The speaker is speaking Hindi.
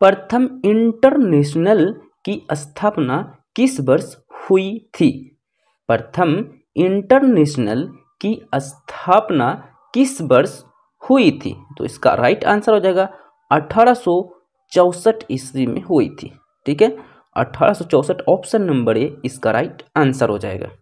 प्रथम इंटरनेशनल की स्थापना किस वर्ष हुई थी प्रथम इंटरनेशनल की स्थापना किस वर्ष हुई थी तो इसका राइट आंसर हो जाएगा अठारह ईस्वी में हुई थी ठीक है अठारह ऑप्शन नंबर ए इसका राइट आंसर हो जाएगा